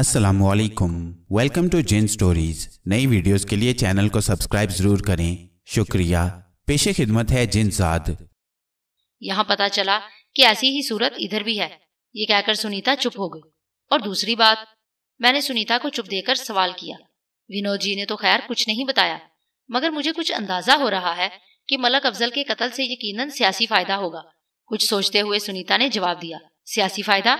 अस्सलाम welcome to जिन stories नई वीडियोस के लिए चैनल को सब्सक्राइब जरूर करें शुक्रिया पेशे खिदमत है जिन जाद यहाँ पता चला कि ऐसी ही सूरत इधर भी है ये कहकर सुनीता चुप हो गई और दूसरी बात मैंने सुनीता को चुप देकर सवाल किया विनोद जी ने तो खैर कुछ नहीं बताया मगर मुझे कुछ अंदाजा हो रहा है कि मलक अफजल के कत्ल से यकीनन सियासी फायदा होगा कुछ सोचते हुए सुनीता ने जवाब दिया सियासी फायदा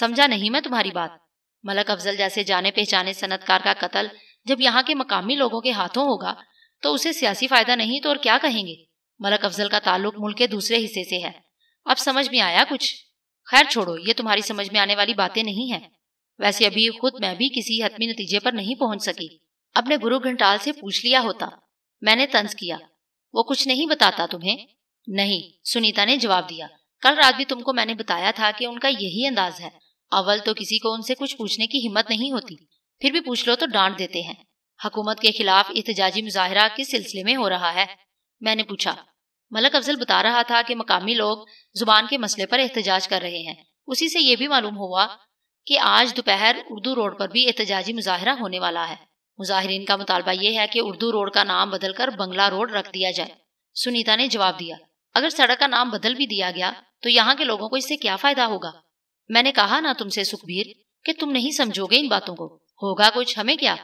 समझा नहीं मैं तुम्हारी बात मलक अफजल जैसे जाने पहचाने सनतकार का कत्ल जब यहाँ के मकामी लोगों के हाथों होगा तो उसे सियासी फायदा नहीं तो और क्या कहेंगे मलक अफजल का ताल्लुक मुल्क के दूसरे हिस्से से है अब समझ में आया कुछ खैर छोड़ो ये तुम्हारी समझ में आने वाली बातें नहीं है वैसे अभी खुद मैं भी किसी हतमी नतीजे पर नहीं पहुंच सकी अपने गुरु घंटाल से पूछ लिया होता मैंने तंज किया वो कुछ नहीं बताता तुम्हें नहीं सुनीता ने जवाब दिया कल रात भी तुमको मैंने बताया था कि उनका यही अंदाज है अव्वल तो किसी को उनसे कुछ पूछने की हिम्मत नहीं होती फिर भी पूछ लो तो डांट देते हैं हकूमत के खिलाफ एहतजाजी मुजाहरा किस सिलसिले में हो रहा है मैंने पूछा मलक अफजल बता रहा था कि मकामी लोग जुबान के मसले पर एहतजाज कर रहे हैं उसी से ये भी मालूम हुआ कि आज दोपहर उर्दू रोड पर भी एहतजाजी मुजाहरा होने वाला है मुजाहरीन का मुतालबा यह है कि उर्दू रोड का नाम बदलकर बंगला रोड रख दिया जाए सुनीता ने जवाब दिया अगर सड़क का नाम बदल भी दिया गया तो यहाँ के लोगों को इससे क्या फायदा होगा मैंने कहा ना तुमसे सुखबीर कि तुम नहीं समझोगे इन बातों को होगा कुछ हमें क्या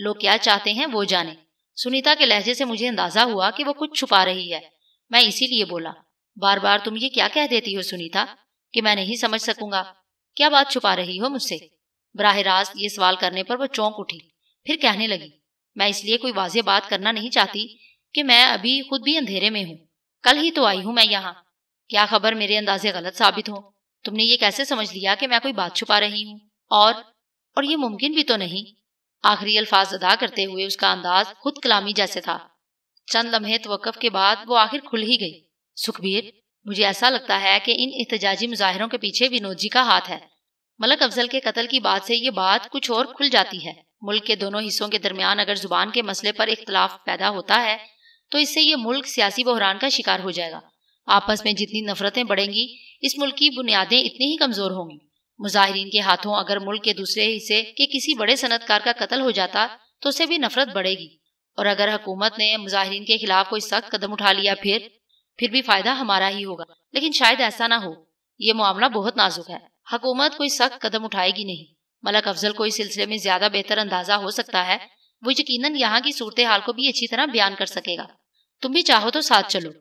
लोग क्या चाहते हैं वो जाने सुनीता के लहजे से मुझे अंदाजा हुआ कि वो कुछ छुपा रही है मैं इसीलिए बोला बार बार तुम ये क्या कह देती हो सुनीता कि मैं नहीं समझ सकूंगा क्या बात छुपा रही हो मुझसे बराह रास्त ये सवाल करने पर वो चौंक उठी फिर कहने लगी मैं इसलिए कोई वाजे बात करना नहीं चाहती कि मैं अभी खुद भी अंधेरे में हूँ कल ही तो आई हूँ मैं यहाँ क्या खबर मेरे अंदाजे गलत साबित हो तुमने ये कैसे समझ लिया कि मैं कोई बात छुपा रही हूँ और और ये मुमकिन भी तो नहीं आखिरी अल्फाज अदा करते हुए उसका अंदाज खुद कलामी जैसे था चंद लम्हे तवक्फ के बाद वो आखिर खुल ही गई सुखबीर मुझे ऐसा लगता है कि इन एहतजाजी मुजाहिरों के पीछे विनोद जी का हाथ है मलक अफजल के कत्ल की बात से ये बात कुछ और खुल जाती है मुल्क के दोनों हिस्सों के दरमियान अगर जुबान के मसले पर इख्तलाफ पैदा होता है तो इससे ये मुल्क सियासी बहरान का शिकार हो जाएगा आपस में जितनी नफरतें बढ़ेंगी इस मुल्क की बुनियादें इतनी ही कमजोर होंगी मुजाहरीन के हाथों अगर मुल्क के दूसरे हिस्से के किसी बड़े सनतकार का कत्ल हो जाता तो उसे भी नफरत बढ़ेगी और अगर हुकूमत ने मुजाहरीन के खिलाफ कोई सख्त कदम उठा लिया फिर फिर भी फायदा हमारा ही होगा लेकिन शायद ऐसा ना हो ये मामला बहुत नाजुक है हकूमत कोई सख्त कदम उठाएगी नहीं मलक अफजल को इस सिलसिले में ज्यादा बेहतर अंदाजा हो सकता है वो यकीनन यहाँ की सूरत हाल को भी अच्छी तरह बयान कर सकेगा तुम भी चाहो तो साथ चलो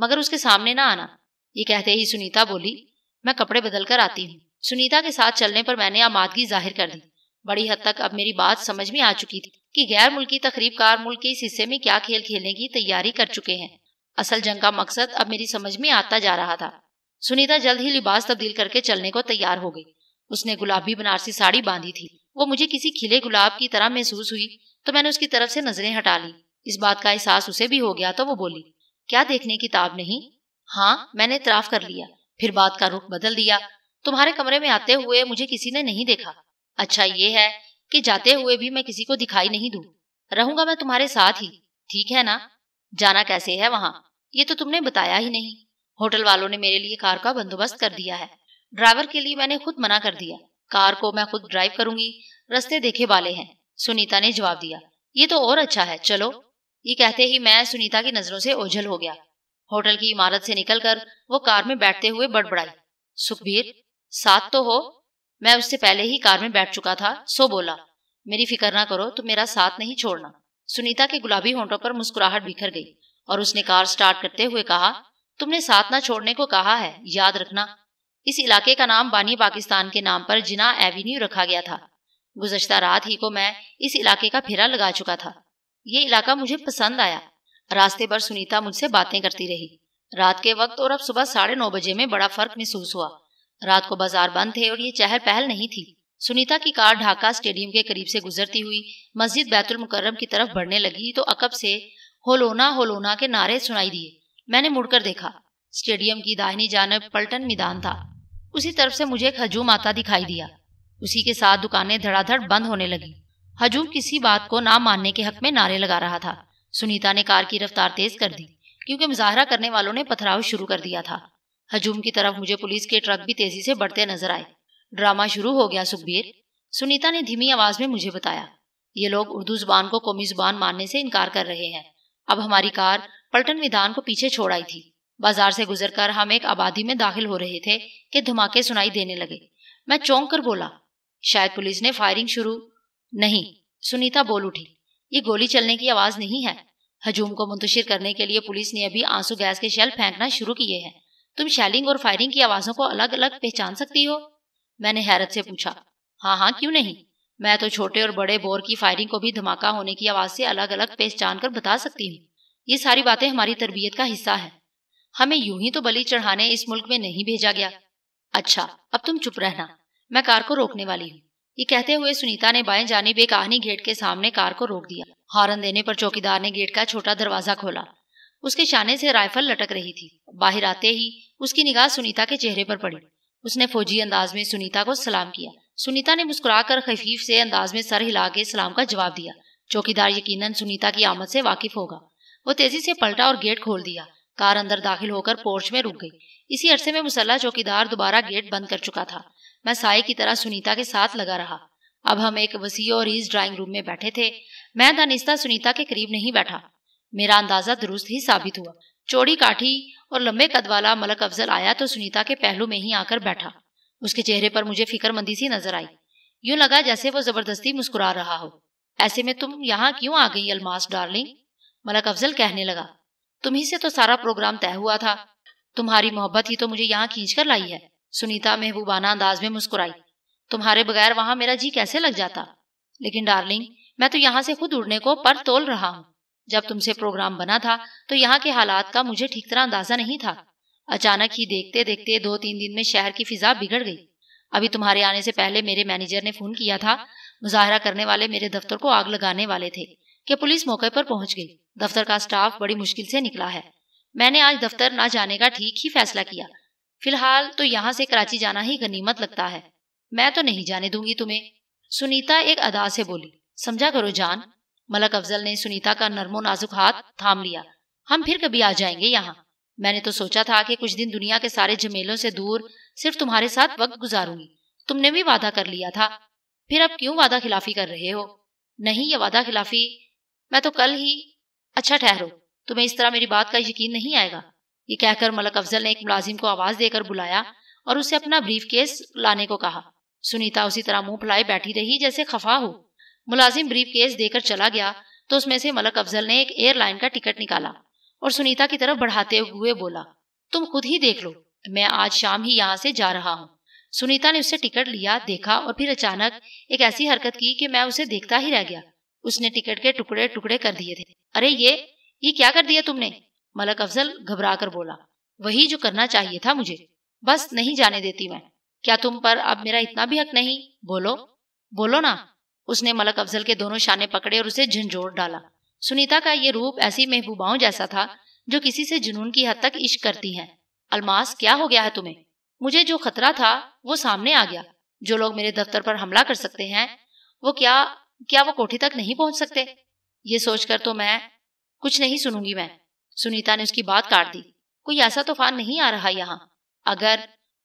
मगर उसके सामने ना आना ये कहते ही सुनीता बोली मैं कपड़े बदल कर आती हूँ सुनीता के साथ चलने पर मैंने आमादगी जाहिर कर दी बड़ी हद तक अब मेरी बात समझ में आ चुकी थी कि गैर मुल्की तकरीबकार मुल्क के इस हिस्से में क्या खेल खेलने की तैयारी कर चुके हैं असल जंग का मकसद अब मेरी समझ में आता जा रहा था सुनीता जल्द ही लिबास तब्दील करके चलने को तैयार हो गई उसने गुलाबी बनारसी साड़ी बांधी थी वो मुझे किसी खिले गुलाब की तरह महसूस हुई तो मैंने उसकी तरफ से नजरें हटा ली इस बात का एहसास उसे भी हो गया तो वो बोली क्या देखने की ताब नहीं हाँ मैंने इतराफ कर लिया फिर बात का रुख बदल दिया तुम्हारे कमरे में आते हुए मुझे किसी ने नहीं देखा अच्छा ये है कि जाते हुए भी मैं किसी को दिखाई नहीं दू रहूंगा मैं तुम्हारे साथ ही ठीक है ना जाना कैसे है वहाँ ये तो तुमने बताया ही नहीं होटल वालों ने मेरे लिए कार का बंदोबस्त कर दिया है ड्राइवर के लिए मैंने खुद मना कर दिया कार को मैं खुद ड्राइव करूंगी रस्ते देखे वाले हैं सुनीता ने जवाब दिया ये तो और अच्छा है चलो ये कहते ही मैं सुनीता की नजरों से ओझल हो गया होटल की इमारत से निकलकर वो कार में बैठते हुए बड़बड़ाई सुखबीर साथ तो हो मैं उससे पहले ही कार में बैठ चुका था सो बोला मेरी फिक्र ना करो तुम मेरा साथ नहीं छोड़ना सुनीता के गुलाबी होंठों पर मुस्कुराहट बिखर गई और उसने कार स्टार्ट करते हुए कहा तुमने साथ ना छोड़ने को कहा है याद रखना इस इलाके का नाम बानी पाकिस्तान के नाम पर जिना एवेन्यू रखा गया था गुजश्ता रात ही को मैं इस इलाके का फेरा लगा चुका था ये इलाका मुझे पसंद आया रास्ते भर सुनीता मुझसे बातें करती रही रात के वक्त और अब सुबह साढ़े नौ बजे में बड़ा फर्क महसूस हुआ रात को बाजार बंद थे और ये चहल पहल नहीं थी सुनीता की कार ढाका स्टेडियम के करीब से गुजरती हुई मस्जिद बैतुल मुकर्रम की तरफ बढ़ने लगी तो अकब से होलोना होलोना के नारे सुनाई दिए मैंने मुड़कर देखा स्टेडियम की दाहिनी जानब पलटन मैदान था उसी तरफ से मुझे एक हजूम आता दिखाई दिया उसी के साथ दुकानें धड़ाधड़ बंद होने लगी हजूम किसी बात को ना मानने के हक में नारे लगा रहा था सुनीता ने कार की रफ्तार तेज कर दी क्योंकि मुजाहरा करने वालों ने पथराव शुरू कर दिया था हजूम की तरफ मुझे पुलिस के ट्रक भी तेजी से बढ़ते नजर आए ड्रामा शुरू हो गया सुखबीर सुनीता ने धीमी आवाज में मुझे बताया ये लोग उर्दू जुबान को कौमी जुबान मानने से इनकार कर रहे हैं अब हमारी कार पलटन विधान को पीछे छोड़ आई थी बाजार से गुजरकर हम एक आबादी में दाखिल हो रहे थे कि धमाके सुनाई देने लगे मैं चौंक कर बोला शायद पुलिस ने फायरिंग शुरू नहीं सुनीता बोल उठी ये गोली चलने की आवाज नहीं है हजूम को मुंतशिर करने के लिए पुलिस ने अभी आंसू गैस के शेल फेंकना शुरू किए हैं तुम शैलिंग और फायरिंग की आवाजों को अलग अलग पहचान सकती हो मैंने हैरत से पूछा हाँ हाँ क्यों नहीं मैं तो छोटे और बड़े बोर की फायरिंग को भी धमाका होने की आवाज से अलग अलग पहचान कर बता सकती हूँ ये सारी बातें हमारी तरबियत का हिस्सा है हमें यूं ही तो बलि चढ़ाने इस मुल्क में नहीं भेजा गया अच्छा अब तुम चुप रहना मैं कार को रोकने वाली हूँ ये कहते हुए सुनीता ने बाएं जानिब एक आहनी गेट के सामने कार को रोक दिया हॉर्न देने पर चौकीदार ने गेट का छोटा दरवाजा खोला उसके शाने से राइफल लटक रही थी बाहर आते ही उसकी निगाह सुनीता के चेहरे पर पड़ी उसने फौजी अंदाज में सुनीता को सलाम किया सुनीता ने मुस्कुराकर खफीफ से अंदाज में सर हिला के सलाम का जवाब दिया चौकीदार यकीनन सुनीता की आमद से वाकिफ होगा वो तेजी से पलटा और गेट खोल दिया कार अंदर दाखिल होकर पोर्च में रुक गई इसी अरसे में मुसल्ला चौकीदार दोबारा गेट बंद कर चुका था मैं साय की तरह सुनीता के साथ लगा रहा अब हम एक वसी और ईज ड्राइंग रूम में बैठे थे मैं दानिश्ता सुनीता के करीब नहीं बैठा मेरा अंदाजा दुरुस्त ही साबित हुआ चौड़ी काठी और लंबे कद वाला मलक अफजल आया तो सुनीता के पहलू में ही आकर बैठा उसके चेहरे पर मुझे फिक्रमंदी सी नजर आई यूं लगा जैसे वो जबरदस्ती मुस्कुरा रहा हो ऐसे में तुम यहाँ क्यों आ गई अलमास डार्लिंग मलक अफजल कहने लगा तुम्ही से तो सारा प्रोग्राम तय हुआ था तुम्हारी मोहब्बत ही तो मुझे यहाँ खींच कर लाई है सुनीता महबूबाना अंदाज में मुस्कुराई तुम्हारे बगैर वहां मेरा जी कैसे लग जाता लेकिन डार्लिंग मैं तो यहाँ से खुद उड़ने को पर तोल रहा हूँ जब तुमसे प्रोग्राम बना था तो यहाँ के हालात का मुझे ठीक तरह अंदाजा नहीं था अचानक ही देखते देखते दो तीन दिन में शहर की फिजा बिगड़ गई अभी तुम्हारे आने से पहले मेरे मैनेजर ने फोन किया था मुजाहरा करने वाले मेरे दफ्तर को आग लगाने वाले थे कि पुलिस मौके पर पहुंच गई दफ्तर का स्टाफ बड़ी मुश्किल से निकला है मैंने आज दफ्तर ना जाने का ठीक ही फैसला किया फिलहाल तो यहाँ से कराची जाना ही गनीमत लगता है मैं तो नहीं जाने दूंगी तुम्हें सुनीता एक अदा से बोली समझा करो जान मलक अफजल ने सुनीता का नरमो नाजुक हाथ थाम लिया हम फिर कभी आ जाएंगे यहाँ मैंने तो सोचा था कि कुछ दिन दुनिया के सारे झमेलों से दूर सिर्फ तुम्हारे साथ वक्त गुजारूंगी तुमने भी वादा कर लिया था फिर अब क्यों वादा खिलाफी कर रहे हो नहीं ये वादा खिलाफी मैं तो कल ही अच्छा ठहरो तुम्हें इस तरह मेरी बात का यकीन नहीं आएगा ये कहकर मलक अफजल ने एक मुलाजिम को आवाज देकर बुलाया और उसे अपना ब्रीफ केस लाने को कहा सुनीता उसी तरह मुंह फुलाए बैठी रही जैसे खफा हो मुलाजिम ब्रीफ केस देकर चला गया तो उसमें से मलक अफजल ने एक एयरलाइन का टिकट निकाला और सुनीता की तरफ बढ़ाते हुए बोला तुम खुद ही देख लो मैं आज शाम ही यहाँ से जा रहा हूँ सुनीता ने उससे टिकट लिया देखा और फिर अचानक एक ऐसी हरकत की कि मैं उसे देखता ही रह गया उसने टिकट के टुकड़े टुकड़े कर दिए थे अरे ये ये क्या कर दिया तुमने मलक अफजल घबरा कर बोला वही जो करना चाहिए था मुझे बस नहीं जाने देती मैं क्या तुम पर अब मेरा इतना भी हक नहीं बोलो बोलो ना उसने मलक अफजल के दोनों शाने पकड़े और उसे झंझोड़ डाला सुनीता का ये रूप ऐसी महबूबाओं जैसा था जो किसी से जुनून की हद तक इश्क करती है अलमास क्या हो गया है तुम्हें मुझे जो खतरा था वो सामने आ गया जो लोग मेरे दफ्तर पर हमला कर सकते हैं वो क्या क्या वो कोठी तक नहीं पहुंच सकते ये सोचकर तो मैं कुछ नहीं सुनूंगी मैं सुनीता ने उसकी बात काट दी कोई ऐसा तूफान नहीं आ रहा यहाँ अगर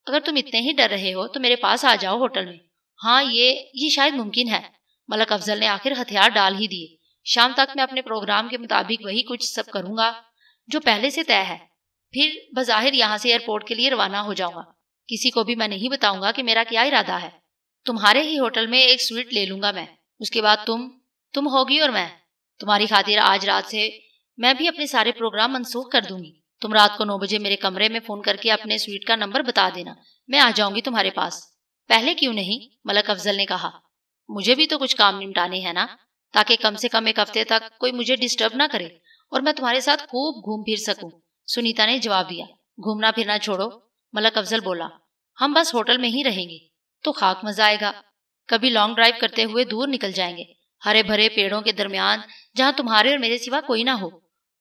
अगर तुम इतने ही डर रहे हो तो मेरे पास आ जाओ होटल में हाँ ये ये शायद मुमकिन है मलक अफजल ने आखिर हथियार डाल ही दिए शाम तक मैं अपने प्रोग्राम के मुताबिक वही कुछ सब करूंगा जो पहले से तय है फिर बज़ाहिर यहाँ से एयरपोर्ट के लिए रवाना हो जाऊंगा किसी को भी मैं नहीं बताऊंगा कि मेरा क्या इरादा है तुम्हारे ही होटल में एक स्वीट ले लूंगा मैं उसके बाद तुम तुम होगी और मैं तुम्हारी खातिर आज रात से मैं भी अपने सारे प्रोग्राम मनसूख कर दूंगी तुम रात को नौ बजे मेरे कमरे में फोन करके अपने स्वीट का नंबर बता देना मैं आ जाऊंगी तुम्हारे पास पहले क्यों नहीं मलक अफजल ने कहा मुझे भी तो कुछ काम निपटाने हैं ना ताकि कम से कम एक हफ्ते तक कोई मुझे डिस्टर्ब ना करे और मैं तुम्हारे साथ खूब घूम फिर सकूं सुनीता ने जवाब दिया घूमना फिरना छोड़ो मलक अफजल बोला हम बस होटल में ही रहेंगे तो खाक मजा आएगा कभी लॉन्ग ड्राइव करते हुए दूर निकल जाएंगे हरे भरे पेड़ों के दरमियान जहाँ तुम्हारे और मेरे सिवा कोई ना हो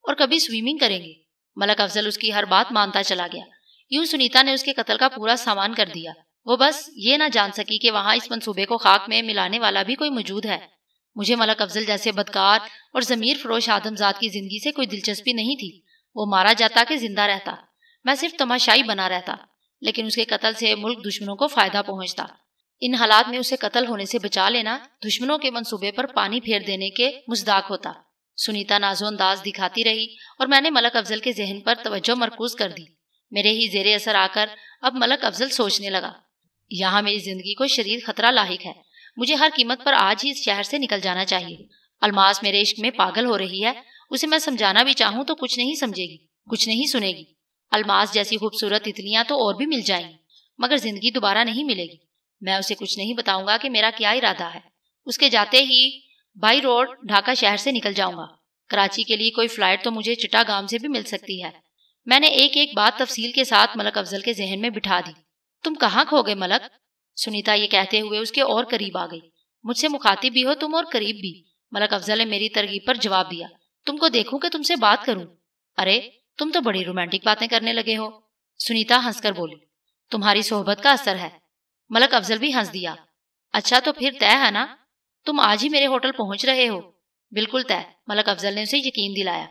और कभी स्विमिंग करेंगे मलक अफजल उसकी हर बात मानता चला गया यूं सुनीता ने उसके कत्ल का पूरा सामान कर दिया वो बस ये ना जान सकी कि वहां इस मंसूबे को खाक में मिलाने वाला भी कोई मौजूद है मुझे मलक अफजल जैसे बदकार और जमीर फरोश आदमजाद की जिंदगी से कोई दिलचस्पी नहीं थी वो मारा जाता कि जिंदा रहता मैं सिर्फ तमाशाई बना रहता लेकिन उसके कत्ल से मुल्क दुश्मनों को फायदा पहुंचता इन हालात में उसे कत्ल होने से बचा लेना दुश्मनों के मंसूबे पर पानी फेर देने के मुस्दाक होता सुनीता नाजो अंदाज दिखाती रही और मैंने मलक अफजल के जहन पर तवज्जो मरकूज कर दी मेरे ही जेरे असर आकर अब मलक अफजल सोचने लगा यहाँ मेरी जिंदगी को शरीर खतरा लाहिक है मुझे हर कीमत पर आज ही इस शहर से निकल जाना चाहिए अलमास मेरे इश्क में पागल हो रही है उसे मैं समझाना भी चाहूँ तो कुछ नहीं समझेगी कुछ नहीं सुनेगी अलमास जैसी खूबसूरत इतलियाँ तो और भी मिल जाएंगी मगर जिंदगी दोबारा नहीं मिलेगी मैं उसे कुछ नहीं बताऊंगा कि मेरा क्या इरादा है उसके जाते ही बाई रोड ढाका शहर से निकल जाऊंगा कराची के लिए कोई फ्लाइट तो मुझे चिटागाम से भी मिल सकती है मैंने एक एक बात तफसील के साथ मलक अफजल के जहन में बिठा दी तुम कहाँ खो गए मलक सुनीता ये कहते हुए उसके और करीब आ गई मुझसे मुखातिब भी हो तुम और करीब भी मलक अफजल ने मेरी तरगीब पर जवाब दिया तुमको देखूं कि तुमसे बात करूं अरे तुम तो बड़ी रोमांटिक बातें करने लगे हो सुनीता हंसकर बोली तुम्हारी सोहबत का असर है मलक अफजल भी हंस दिया अच्छा तो फिर तय है ना तुम आज ही मेरे होटल पहुंच रहे हो बिल्कुल तय मलक अफजल ने उसे यकीन दिलाया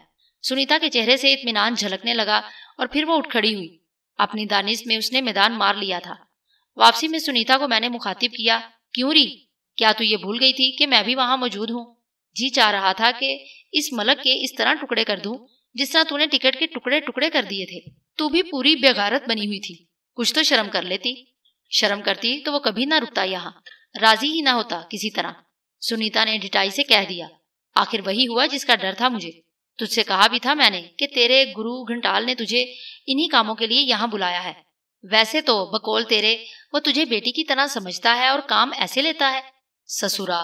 सुनीता के चेहरे से इतमान झलकने लगा और फिर वो उठ खड़ी हुई अपनी दानिश में उसने मैदान मार लिया था वापसी में सुनीता को मैंने मुखातिब किया क्यों री क्या तू ये भूल गई थी कि मैं भी वहां मौजूद हूँ जी चाह रहा था कि इस मलक के इस तरह टुकड़े कर दू जिस तरह तूने टिकट के टुकड़े टुकड़े कर दिए थे तू भी पूरी बेगारत बनी हुई थी कुछ तो शर्म कर लेती शर्म करती तो वो कभी ना रुकता यहाँ राजी ही ना होता किसी तरह सुनीता ने ढिटाई से कह दिया आखिर वही हुआ जिसका डर था मुझे तुझसे कहा भी था मैंने कि तेरे गुरु घंटाल ने तुझे इन्हीं कामों के लिए यहाँ बुलाया है वैसे तो बकोल तेरे वो तुझे बेटी की तरह समझता है और काम ऐसे लेता है ससुरा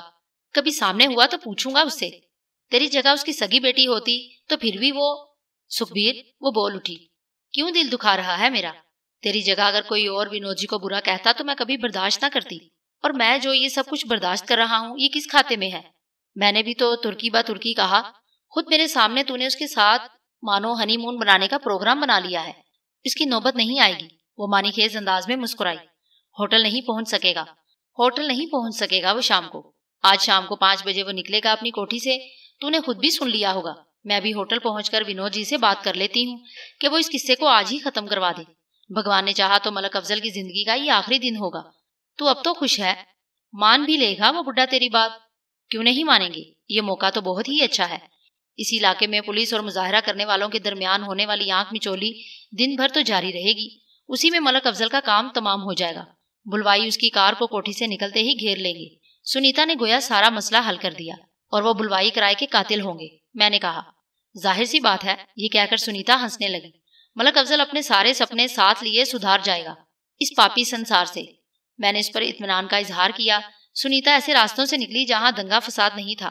कभी सामने हुआ तो पूछूंगा उससे तेरी जगह उसकी सगी बेटी होती तो फिर भी वो सुखबीर वो बोल उठी क्यों दिल दुखा रहा है मेरा तेरी जगह अगर कोई और विनोद जी को बुरा कहता तो मैं कभी बर्दाश्त ना करती और मैं जो ये सब कुछ बर्दाश्त कर रहा हूँ ये किस खाते में है मैंने भी तो तुर्की बा तुर्की कहा खुद मेरे सामने तूने उसके साथ मानो हनीमून बनाने का प्रोग्राम बना लिया है इसकी नौबत नहीं आएगी वो मानी खेज अंदाज में मुस्कुराई होटल नहीं पहुंच सकेगा होटल नहीं पहुंच सकेगा वो शाम को आज शाम को पांच बजे वो निकलेगा अपनी कोठी से तूने खुद भी सुन लिया होगा मैं भी होटल पहुंचकर विनोद जी से बात कर लेती हूँ कि वो इस किस्से को आज ही खत्म करवा दे भगवान ने चाहा तो मलक अफजल की जिंदगी का ये आखिरी दिन होगा तू अब तो खुश है मान भी लेगा वो बुढ़ा तेरी बात क्यों नहीं मानेंगे ये मौका तो बहुत ही अच्छा है इस इलाके में पुलिस और मुजाहरा करने वालों के दरमियान होने वाली आंख मिचोली दिन भर तो जारी रहेगी उसी में मलक अफजल का काम तमाम हो जाएगा बुलवाई उसकी कार को कोठी से निकलते ही घेर लेंगे सुनीता ने गोया सारा मसला हल कर दिया और वो बुलवाई कराए के कातिल होंगे मैंने कहा जाहिर सी बात है ये कहकर सुनीता हंसने लगी मलक अफजल अपने सारे सपने साथ लिए सुधार जाएगा इस पापी संसार से मैंने इस पर इतमान का इजहार किया सुनीता ऐसे रास्तों से निकली जहां दंगा फसाद नहीं था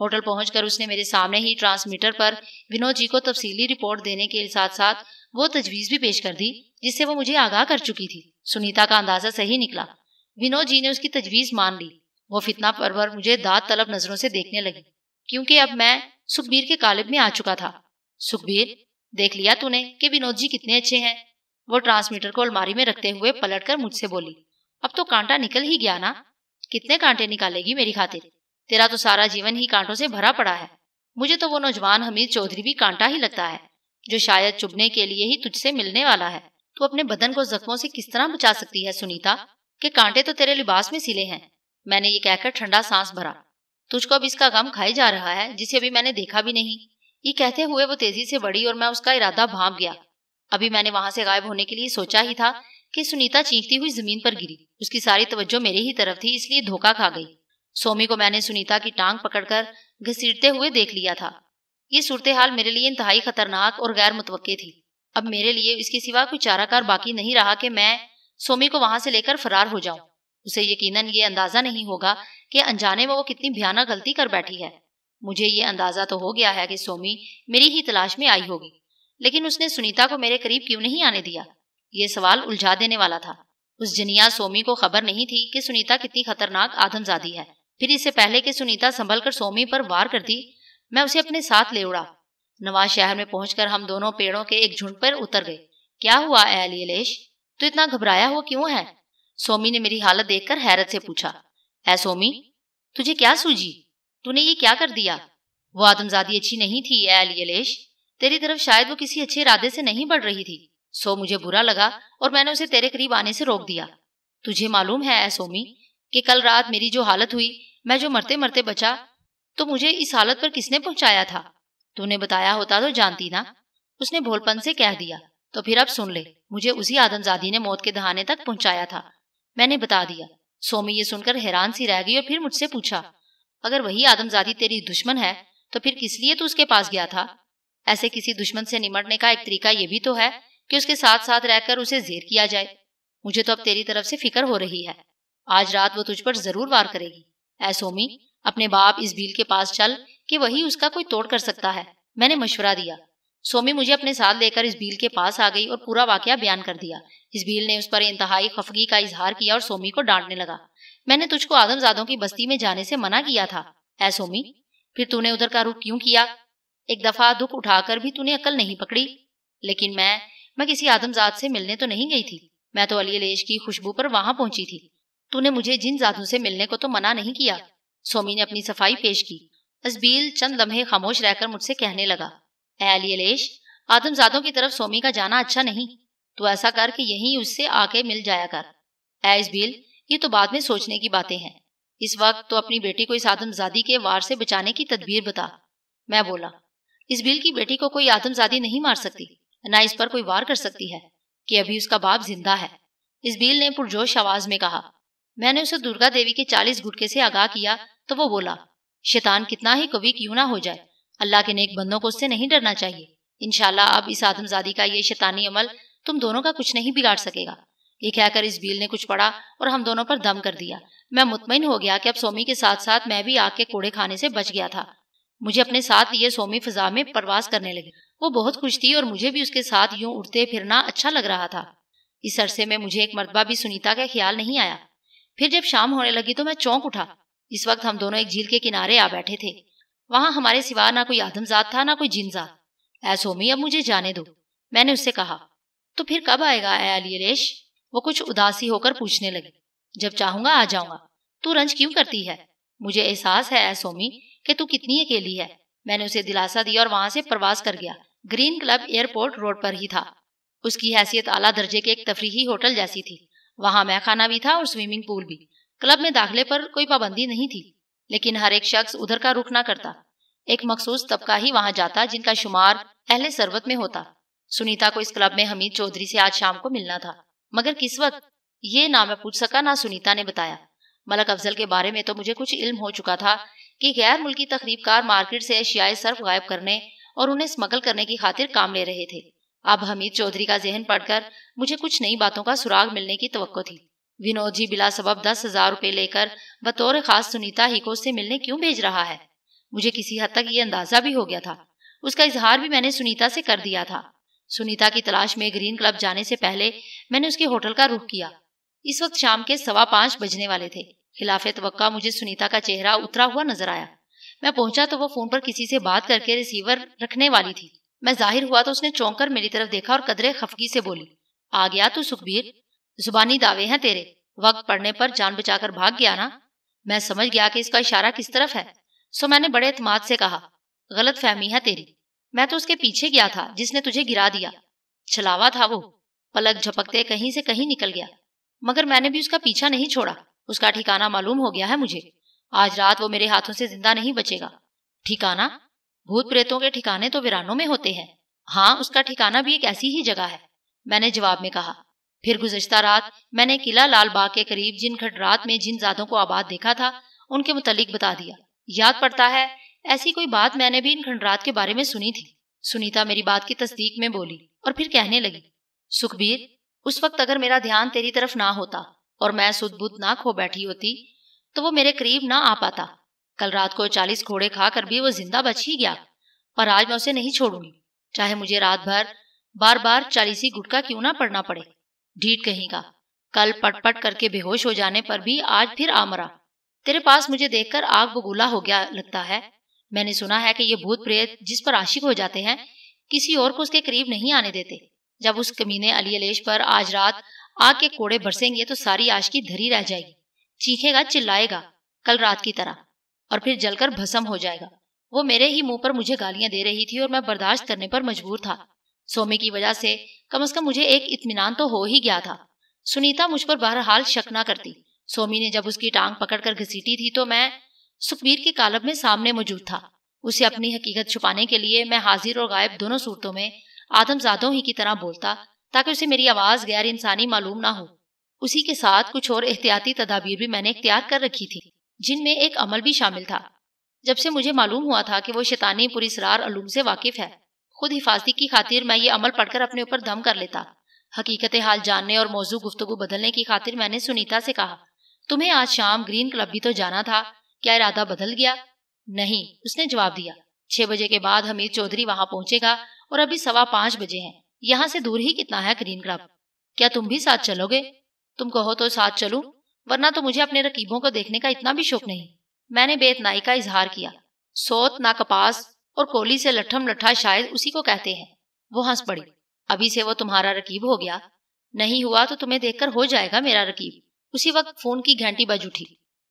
होटल पहुंचकर उसने मेरे सामने ही ट्रांसमीटर पर विनोद जी को तफसीली रिपोर्ट देने के साथ साथ वो तजवीज भी पेश कर दी जिससे वो मुझे आगाह कर चुकी थी सुनीता का अंदाजा सही निकला विनोद जी ने उसकी तजवीज मान ली वो फितना परवर मुझे दांत तलब नजरों से देखने लगी क्योंकि अब मैं सुखबीर के कालिब में आ चुका था सुखबीर देख लिया तूने कि विनोद जी कितने अच्छे हैं वो ट्रांसमीटर को अलमारी में रखते हुए पलटकर मुझसे बोली अब तो कांटा निकल ही गया ना कितने कांटे निकालेगी मेरी खातिर तेरा तो सारा जीवन ही कांटों से भरा पड़ा है मुझे तो वो नौजवान हमीद चौधरी भी कांटा ही लगता है जो शायद चुभने के लिए ही तुझसे मिलने वाला है तू अपने बदन को जख्मों से किस तरह बचा सकती है सुनीता के कांटे तो तेरे लिबास में सिले हैं मैंने ये कहकर ठंडा सांस भरा तुझको अब इसका गम खाई जा रहा है जिसे अभी मैंने देखा भी नहीं ये कहते हुए वो तेजी से बढ़ी और मैं उसका इरादा भाप गया अभी मैंने वहां से गायब होने के लिए सोचा ही था कि सुनीता चीखती हुई जमीन पर गिरी उसकी सारी तवज्जो मेरी ही तरफ थी इसलिए धोखा खा गई सोमी को मैंने सुनीता की टांग पकड़कर घसीटते हुए देख लिया था ये सूरत हाल मेरे लिए इंतहाई खतरनाक और गैर मुतवक थी अब मेरे लिए इसके सिवा कोई चाराकार बाकी नहीं रहा कि मैं सोमी को वहां से लेकर फरार हो जाऊं उसे यकीनन ये अंदाजा नहीं होगा कि अनजाने में वो कितनी भयानक गलती कर बैठी है मुझे ये अंदाजा तो हो गया है कि सोमी मेरी ही तलाश में आई होगी लेकिन उसने सुनीता को मेरे करीब क्यों नहीं आने दिया ये सवाल उलझा देने वाला था उस जिनिया सोमी को खबर नहीं थी कि सुनीता कितनी खतरनाक आदमजादी है फिर इससे पहले कि सुनीता संभल कर सोमी पर वार करती मैं उसे अपने साथ ले उड़ा नवाज शहर में पहुंचकर हम दोनों पेड़ों के एक झुंड पर उतर गए क्या हुआ एलियलेश तो इतना घबराया हुआ क्यों है सोमी ने मेरी हालत देखकर हैरत से पूछा ऐ सोमी तुझे क्या सूझी तूने ये क्या कर दिया वो आदमजादी अच्छी नहीं थी अलेश तेरी तरफ शायद वो किसी अच्छे इरादे से नहीं बढ़ रही थी सो मुझे बुरा लगा और मैंने उसे तेरे करीब आने से रोक दिया तुझे मालूम है सोमी कि कल रात मेरी जो हालत हुई मैं जो मरते मरते बचा तो मुझे इस हालत पर किसने पहुंचाया था तूने बताया होता तो जानती ना उसने भोलपन से कह दिया तो फिर अब सुन ले मुझे उसी आदमजादी ने मौत के दहाने तक पहुंचाया था मैंने बता दिया सोमी ये सुनकर हैरान सी रह गई और फिर मुझसे पूछा अगर वही आदमजादी तेरी दुश्मन है तो फिर किस लिए तू उसके पास गया था ऐसे किसी दुश्मन से निमटने का एक तरीका यह भी तो है कि उसके साथ साथ रहकर उसे जेर किया जाए मुझे तो अब तेरी तरफ से फिक्र हो रही है आज रात वो तुझ पर जरूर वार करेगी ऐ सोमी अपने बाप इस बिल के पास चल कि वही उसका कोई तोड़ कर सकता है मैंने मशवरा दिया सोमी मुझे अपने साथ लेकर इस बिल के पास आ गई और पूरा वाकया बयान कर दिया इस बिल ने उस पर इंतहाई खफगी का इजहार किया और सोमी को डांटने लगा मैंने तुझको आदमजादों की बस्ती में जाने से मना किया था ऐ सोमी फिर तूने उधर का रुख क्यों किया एक दफा दुख उठाकर भी तूने अकल नहीं पकड़ी लेकिन मैं मैं किसी आदमजात से मिलने तो नहीं गई थी मैं तो अली अलेश की खुशबू पर वहां पहुंची थी तूने मुझे जिन जादू से मिलने को तो मना नहीं किया सोमी ने अपनी सफाई पेश की असबील चंद लम्हे खामोश रहकर मुझसे कहने लगा ए अली अलेश आदमजादों की तरफ सोमी का जाना अच्छा नहीं तो ऐसा कर कि यहीं उससे आके मिल जाया कर ए ये तो बाद में सोचने की बातें हैं इस वक्त तो अपनी बेटी को इस आदमजादी के वार से बचाने की तदबीर बता मैं बोला इस बिल की बेटी को कोई आदमजादी नहीं मार सकती ना इस पर कोई वार कर सकती है कि अभी उसका बाप जिंदा है इस बिल ने पुरजोश आवाज में कहा मैंने उसे दुर्गा देवी के चालीस गुटके से आगाह किया तो वो बोला शैतान कितना ही कवि क्यों ना हो जाए अल्लाह के नेक बंदों को उससे नहीं डरना चाहिए इनशाला अब इस आदमजादी का ये शैतानी अमल तुम दोनों का कुछ नहीं बिगाड़ सकेगा ये कहकर इस बिल ने कुछ पढ़ा और हम दोनों पर दम कर दिया मैं मुतमिन हो गया कि अब सोमी के साथ साथ मैं भी आग के कोड़े खाने से बच गया था मुझे अपने साथ ये सोमी फिजा में प्रवास करने लगी वो बहुत खुश थी और मुझे भी उसके साथ यूं उड़ते फिरना अच्छा लग रहा था इस अरसे में मुझे एक मरतबा भी सुनीता का ख्याल नहीं आया फिर जब शाम होने लगी तो मैं चौंक उठा इस वक्त हम दोनों एक झील के किनारे आ बैठे थे वहां हमारे सिवा ना कोई आदमजात था ना कोई जिनजात ऐसोमी अब मुझे जाने दो मैंने उससे कहा तो फिर कब आएगा ए अलीलेश वो कुछ उदासी होकर पूछने लगी जब चाहूंगा आ जाऊंगा तू रंज क्यों करती है मुझे एहसास है ऐसोमी कि तू कितनी अकेली है मैंने उसे दिलासा दिया और वहां से प्रवास कर गया ग्रीन क्लब एयरपोर्ट रोड पर ही था उसकी हैसियत आला दर्जे के एक तफरी होटल जैसी थी वहाँ मैं खाना भी था और स्विमिंग पूल भी क्लब में दाखिले पर कोई पाबंदी नहीं थी लेकिन हर एक शख्स उधर का रुख ना करता एक मखसूस तबका ही वहाँ जाता जिनका शुमार अहले सरवत में होता सुनीता को इस क्लब में हमीद चौधरी से आज शाम को मिलना था मगर किस वक्त ये ना मैं पूछ सका ना सुनीता ने बताया मलक अफजल के बारे में तो मुझे कुछ इल्म हो चुका था कि गैर मुल्की तकरीबकार मार्केट से एशियाए सर्फ गायब करने और उन्हें स्मगल करने की खातिर काम ले रहे थे अब हमीद चौधरी का जहन पढ़कर मुझे कुछ नई बातों का सुराग मिलने की तो थी विनोद जी बिला सबब दस हजार रूपए लेकर बतौर खास सुनीता ही को उससे मिलने क्यों भेज रहा है मुझे किसी हद तक ये अंदाजा भी हो गया था उसका इजहार भी मैंने सुनीता से कर दिया था सुनीता की तलाश में ग्रीन क्लब जाने से पहले मैंने उसके होटल का रुख किया इस वक्त शाम के सवा पांच बजने वाले थे खिलाफ तो मुझे सुनीता का चेहरा उतरा हुआ नजर आया मैं पहुंचा तो वो फोन पर किसी से बात करके रिसीवर रखने वाली थी मैं जाहिर हुआ तो उसने चौंक कर मेरी तरफ देखा और कदरे खफगी से बोली आ गया तू सुखबीर जुबानी दावे हैं तेरे वक्त पड़ने पर जान बचाकर भाग गया ना मैं समझ गया कि इसका इशारा किस तरफ है सो मैंने बड़े एतमाद से कहा गलत फहमी है तेरी मैं तो उसके पीछे गया था जिसने तुझे गिरा दिया छलावा था वो पलक झपकते कहीं से कहीं निकल गया मगर मैंने भी उसका पीछा नहीं छोड़ा उसका ठिकाना मालूम हो गया है मुझे आज रात वो मेरे हाथों से जिंदा नहीं बचेगा ठिकाना भूत प्रेतों के ठिकाने तो वीरानों में होते हैं हाँ उसका ठिकाना भी एक ऐसी ही जगह है मैंने जवाब में कहा फिर गुजश्ता रात मैंने किला लाल बाग के करीब जिन खडरात में जिन जादों को आबाद देखा था उनके मुतालिक बता दिया याद पड़ता है ऐसी कोई बात मैंने भी इन खंडरात के बारे में सुनी थी सुनीता मेरी बात की तस्दीक में बोली और फिर कहने लगी सुखबीर उस वक्त अगर मेरा ध्यान तेरी तरफ ना होता और मैं सुदबुद ना खो बैठी होती तो वो मेरे करीब ना आ पाता कल रात को चालीस घोड़े खाकर भी वो जिंदा बच ही गया और आज मैं उसे नहीं छोड़ूंगी चाहे मुझे रात भर बार बार चालीसी गुटका क्यों ना पड़ना पड़े ढीठ कहीं का कल पटपट करके बेहोश हो जाने पर भी आज फिर आ मरा तेरे पास मुझे देखकर आग बगुला हो गया लगता है मैंने सुना है कि ये भूत प्रेत जिस पर आशिक हो जाते हैं किसी और को उसके करीब नहीं आने देते जब उस कमीने अली अलेश पर आज रात आग के कोड़े बरसेंगे तो सारी आशकी धरी रह जाएगी चीखेगा चिल्लाएगा कल रात की तरह और फिर जलकर भस्म हो जाएगा वो मेरे ही मुंह पर मुझे गालियां दे रही थी और मैं बर्दाश्त करने पर मजबूर था सोमे की वजह से कम अज कम मुझे एक इत्मीनान तो हो ही गया था सुनीता मुझ पर बहरहाल शक ना करती सोमी ने जब उसकी टांग पकड़कर घसीटी थी तो मैं सुखबीर के कालब में सामने मौजूद था उसे अपनी हकीकत छुपाने के लिए मैं हाजिर और गायब दोनों सूरतों में आदमजादों ही की तरह बोलता ताकि उसे मेरी आवाज गैर इंसानी मालूम ना हो उसी के साथ कुछ और एहतियाती तदाबीर भी मैंने इख्तियार कर रखी थी जिनमें एक अमल भी शामिल था जब से मुझे मालूम हुआ था कि वो शैतानी पुरसरार अलूम से वाकिफ है खुद हिफाजती की खातिर मैं ये अमल पढ़कर अपने ऊपर दम कर लेता हकीकत हाल जानने और मौजू गुफ्तु बदलने की खातिर मैंने सुनीता से कहा तुम्हें आज शाम ग्रीन क्लब भी तो जाना था क्या इरादा बदल गया नहीं उसने जवाब दिया छह बजे के बाद हमीद चौधरी वहां पहुंचेगा और अभी सवा पांच बजे हैं यहाँ से दूर ही कितना है ग्रीन क्लब क्या तुम भी साथ चलोगे तुम कहो तो साथ चलू वरना तो मुझे अपने रकीबों को देखने का इतना भी शौक नहीं मैंने बेतनाई का इजहार किया सोत ना कपास और कोली से लठम लठा शायद उसी को कहते हैं वो हंस पड़ी अभी से वो तुम्हारा रकीब हो गया नहीं हुआ तो तुम्हें देखकर हो जाएगा मेरा रकीब उसी वक्त फोन की घंटी बज उठी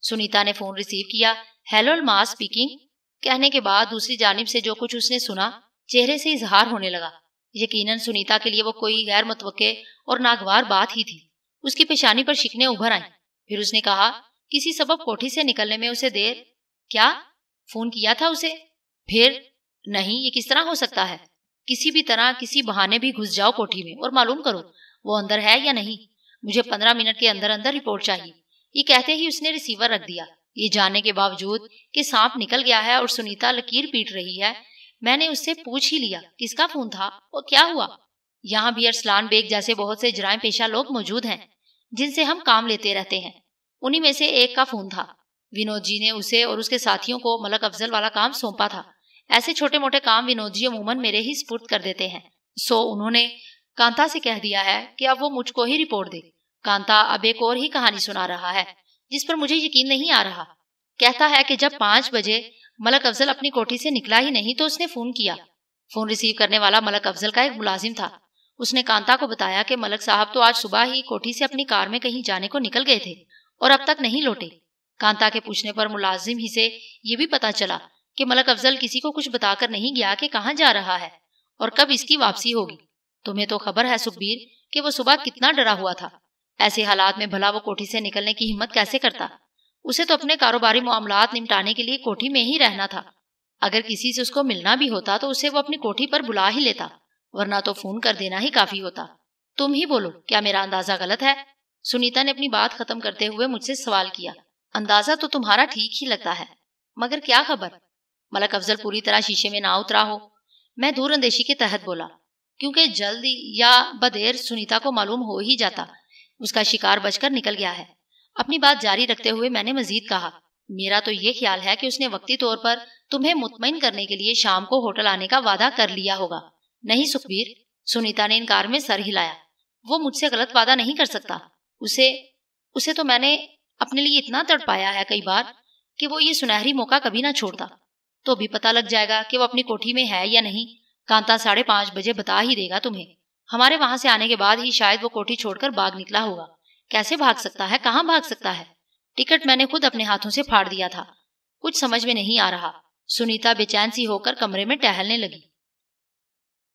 सुनीता ने फोन रिसीव किया हेलो मा स्पीकिंग कहने के बाद दूसरी जानब से जो कुछ उसने सुना चेहरे से इजहार होने लगा यकीनन सुनीता के लिए वो कोई गैर मुतवक़े और नागवार बात ही थी उसकी पेशानी पर शिकने उभर आई फिर उसने कहा किसी सबब कोठी से निकलने में उसे देर क्या फोन किया था उसे फिर नहीं ये किस तरह हो सकता है किसी भी तरह किसी बहाने भी घुस जाओ कोठी में और मालूम करो वो अंदर है या नहीं मुझे पंद्रह मिनट के अंदर अंदर रिपोर्ट चाहिए ये कहते ही उसने रिसीवर रख दिया ये जाने के बावजूद कि सांप निकल गया है और सुनीता लकीर पीट रही है मैंने उससे पूछ ही लिया किसका फोन था और क्या हुआ यहाँ भी अरसलान बेग जैसे बहुत से जराय पेशा लोग मौजूद हैं जिनसे हम काम लेते रहते हैं उन्हीं में से एक का फोन था विनोद जी ने उसे और उसके साथियों को मलक अफजल वाला काम सौंपा था ऐसे छोटे मोटे काम विनोद जी अमूमन मेरे ही स्पुर्द कर देते हैं सो उन्होंने कांता से कह दिया है कि अब वो मुझको ही रिपोर्ट दे कांता अब एक और ही कहानी सुना रहा है जिस पर मुझे यकीन नहीं आ रहा कहता है कि जब पांच बजे मलक अफजल अपनी कोठी से निकला ही नहीं तो उसने फोन किया फोन रिसीव करने वाला मलक अफजल का एक मुलाजिम था उसने कांता को बताया कि मलक साहब तो आज सुबह ही कोठी से अपनी कार में कहीं जाने को निकल गए थे और अब तक नहीं लौटे कांता के पूछने पर मुलाजिम ही से ये भी पता चला कि मलक अफजल किसी को कुछ बताकर नहीं गया कि कहाँ जा रहा है और कब इसकी वापसी होगी तुम्हें तो खबर है सुखबीर कि वो सुबह कितना डरा हुआ था ऐसे हालात में भला वो कोठी से निकलने की हिम्मत कैसे करता उसे तो अपने कारोबारी मामला निपटाने के लिए कोठी में ही रहना था अगर किसी से उसको मिलना भी होता तो उसे वो अपनी कोठी पर बुला ही लेता वरना तो फोन कर देना ही काफी होता तुम ही बोलो क्या मेरा अंदाजा गलत है सुनीता ने अपनी बात खत्म करते हुए मुझसे सवाल किया अंदाजा तो तुम्हारा ठीक ही लगता है मगर क्या खबर मलक अफजल पूरी तरह शीशे में ना उतरा हो मैं दूर अंदेशी के तहत बोला क्योंकि जल्दी या बदेर सुनीता को मालूम हो ही जाता उसका शिकार बचकर निकल गया है अपनी बात जारी रखते हुए मैंने मजीद कहा मेरा तो ये ख्याल है कि उसने वक्ती तौर पर तुम्हें मुतमिन करने के लिए शाम को होटल आने का वादा कर लिया होगा नहीं सुखबीर सुनीता ने इनकार में सर हिलाया वो मुझसे गलत वादा नहीं कर सकता उसे उसे तो मैंने अपने लिए इतना तड़पाया है कई बार कि वो ये सुनहरी मौका कभी ना छोड़ता तो भी पता लग जाएगा कि वो अपनी कोठी में है या नहीं कांता साढ़े पांच बजे बता ही देगा तुम्हें हमारे वहां से आने के बाद ही शायद वो कोठी छोड़कर भाग निकला होगा कैसे भाग सकता है कहाँ भाग सकता है टिकट मैंने खुद अपने हाथों से फाड़ दिया था कुछ समझ में नहीं आ रहा सुनीता बेचैन सी होकर कमरे में टहलने लगी